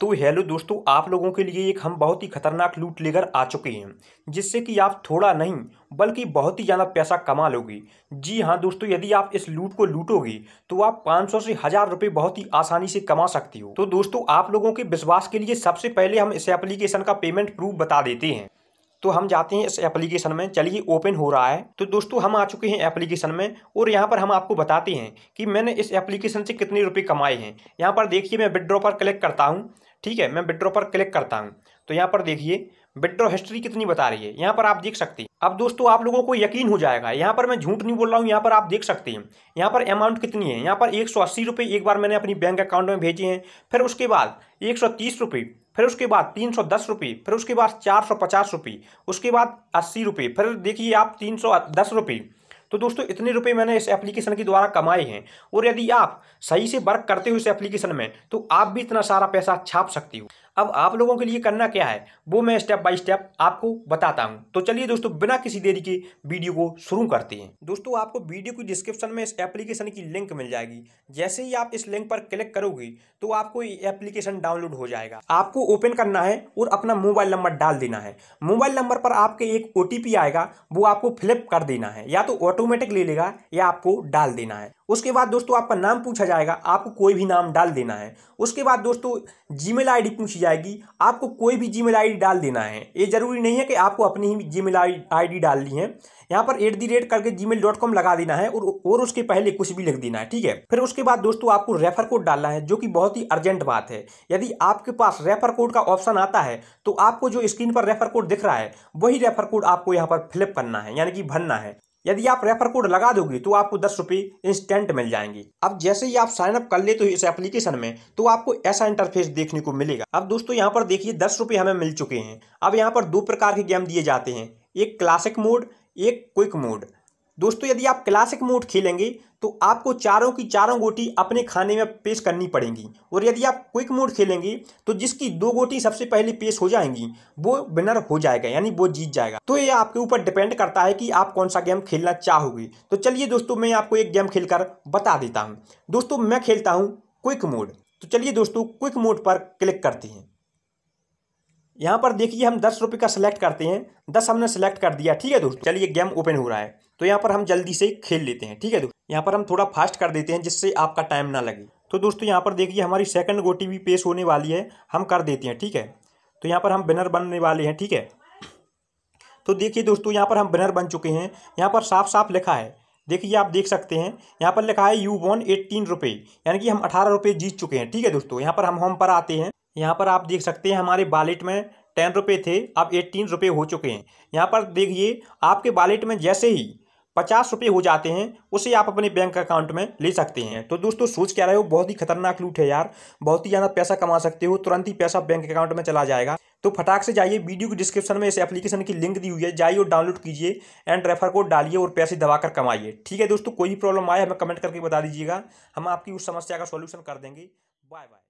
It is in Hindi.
तो हेलो दोस्तों आप लोगों के लिए एक हम बहुत ही खतरनाक लूट लेकर आ चुके हैं जिससे कि आप थोड़ा नहीं बल्कि बहुत ही ज़्यादा पैसा कमा लोगे जी हाँ दोस्तों यदि आप इस लूट को लूटोगे तो आप 500 से हज़ार रुपये बहुत ही आसानी से कमा सकते हो तो दोस्तों आप लोगों के विश्वास के लिए सबसे पहले हम इस एप्लीकेशन का पेमेंट प्रूफ बता देते हैं तो हम जाते हैं इस एप्लीकेशन में चलिए ओपन हो रहा है तो दोस्तों हम आ चुके हैं एप्लीकेशन में और यहाँ पर हम आपको बताते हैं कि मैंने इस एप्लीकेशन से कितने रुपए कमाए हैं यहाँ पर देखिए मैं विड्रॉ पर क्लिक करता हूँ ठीक है मैं विड्रो पर क्लिक करता हूँ तो यहाँ पर देखिए विड्रो हिस्ट्री कितनी बता रही है यहाँ पर आप देख सकते हैं अब दोस्तों आप लोगों को यकीन हो जाएगा यहाँ पर मैं झूठ नहीं बोल रहा हूँ यहाँ पर आप देख सकते हैं यहाँ पर अमाउंट कितनी है यहाँ पर एक सौ अस्सी रुपये एक बार मैंने अपनी बैंक अकाउंट में भेजे हैं फिर उसके बाद एक सौ तीस रुपये फिर उसके बाद तीन सौ दस रुपये फिर उसके बाद चार सौ पचास रुपये उसके बाद अस्सी रुपये फिर देखिए आप तीन सौ दस रुपये तो दोस्तों इतने रुपए मैंने इस एप्लीकेशन के द्वारा कमाए हैं और यदि आप सही से वर्क करते हो इस एप्लीकेशन में तो आप भी इतना सारा पैसा छाप सकती हो अब आप लोगों के लिए करना क्या है वो मैं स्टेप बाय स्टेप आपको बताता हूँ तो चलिए दोस्तों बिना किसी देरी के वीडियो को शुरू करते हैं दोस्तों आपको वीडियो की डिस्क्रिप्शन में इस एप्लीकेशन की लिंक मिल जाएगी जैसे ही आप इस लिंक पर क्लिक करोगे तो आपको ये एप्लीकेशन डाउनलोड हो जाएगा आपको ओपन करना है और अपना मोबाइल नंबर डाल देना है मोबाइल नंबर पर आपके एक ओ आएगा वो आपको फ्लिप कर देना है या तो ऑटोमेटिक ले लेगा या आपको डाल देना है उसके बाद दोस्तों आपका नाम पूछा जाएगा आपको कोई भी नाम डाल देना है उसके बाद दोस्तों जीमेल आईडी पूछी जाएगी आपको कोई भी जीमेल आईडी डाल देना है ये ज़रूरी नहीं है कि आपको अपनी ही जीमेल आईडी डालनी है यहाँ पर एट दी रेट करके जी मेल डॉट कॉम लगा देना है और और उसके पहले कुछ भी लिख देना है ठीक है फिर उसके बाद दोस्तों आपको रेफर कोड डालना है जो कि बहुत ही अर्जेंट बात है यदि आपके पास रेफर कोड का ऑप्शन आता है तो आपको जो स्क्रीन पर रेफर कोड दिख रहा है वही रेफर कोड आपको यहाँ पर फिलअप करना है यानी कि भरना है यदि आप रेफर कोड लगा दोगे तो आपको दस रुपये इंस्टेंट मिल जाएंगे अब जैसे ही आप साइन अप कर लेते हो इस एप्लीकेशन में तो आपको ऐसा इंटरफेस देखने को मिलेगा अब दोस्तों यहाँ पर देखिए दस रुपये हमें मिल चुके हैं अब यहाँ पर दो प्रकार के गेम दिए जाते हैं एक क्लासिक मोड एक क्विक मोड दोस्तों यदि आप क्लासिक मोड खेलेंगे तो आपको चारों की चारों गोटी अपने खाने में पेश करनी पड़ेंगी और यदि आप क्विक मोड खेलेंगे तो जिसकी दो गोटी सबसे पहले पेश हो जाएंगी वो विनर हो जाएगा यानी वो जीत जाएगा तो ये आपके ऊपर डिपेंड करता है कि आप कौन सा गेम खेलना चाहोगे तो चलिए दोस्तों मैं आपको एक गेम खेलकर बता देता हूँ दोस्तों मैं खेलता हूँ क्विक मोड तो चलिए दोस्तों क्विक मोड पर क्लिक करते हैं यहाँ पर देखिए हम दस रुपये का सिलेक्ट करते हैं दस हमने सेलेक्ट कर दिया ठीक है दोस्तों चलिए गेम ओपन हो रहा है तो यहाँ पर हम जल्दी से खेल लेते हैं ठीक है दोस्तों यहाँ पर हम थोड़ा फास्ट कर देते हैं जिससे आपका टाइम ना लगे तो दोस्तों यहाँ पर देखिए हमारी सेकंड गोटी भी पेश होने वाली है हम कर देते हैं ठीक है तो यहाँ पर हम बिनर बनने वाले हैं ठीक है तो देखिए दोस्तों यहाँ पर हम बिनर बन चुके हैं यहाँ पर साफ साफ लिखा है देखिए आप देख सकते हैं यहाँ पर लिखा है यू वन एट्टीन रुपये यानी कि हम अठारह रुपये जीत चुके हैं ठीक है दोस्तों यहाँ पर हम होम पर आते हैं यहाँ पर आप देख सकते हैं हमारे वालेट में टेन रुपये थे अब एट्टीन रुपये हो चुके हैं यहाँ पर देखिए आपके वालेट में जैसे ही पचास रुपये हो जाते हैं उसे आप अपने बैंक अकाउंट में ले सकते हैं तो दोस्तों सोच क्या रहे हो बहुत ही खतरनाक लूट है यार बहुत ही ज़्यादा पैसा कमा सकते हो तुरंत ही पैसा बैंक अकाउंट में चला जाएगा तो फटाक से जाइए वीडियो की डिस्क्रिप्शन में इस एप्लीकेशन की लिंक दी हुई है जाइए और डाउनलोड कीजिए एंड रेफर कोड डालिए और पैसे दबा कमाइए ठीक है दोस्तों कोई भी प्रॉब्लम आए हमें कमेंट करके बता दीजिएगा हम आपकी उस समस्या का सोल्यूशन कर देंगे बाय बाय